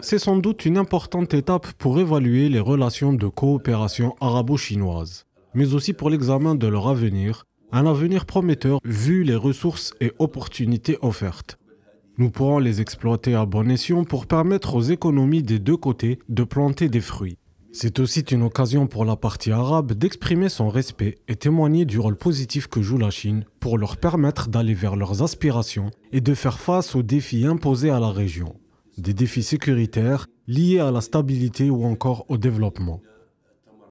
C'est sans doute une importante étape pour évaluer les relations de coopération arabo-chinoise, mais aussi pour l'examen de leur avenir, un avenir prometteur vu les ressources et opportunités offertes. Nous pourrons les exploiter à bon escient pour permettre aux économies des deux côtés de planter des fruits. C'est aussi une occasion pour la partie arabe d'exprimer son respect et témoigner du rôle positif que joue la Chine pour leur permettre d'aller vers leurs aspirations et de faire face aux défis imposés à la région des défis sécuritaires liés à la stabilité ou encore au développement.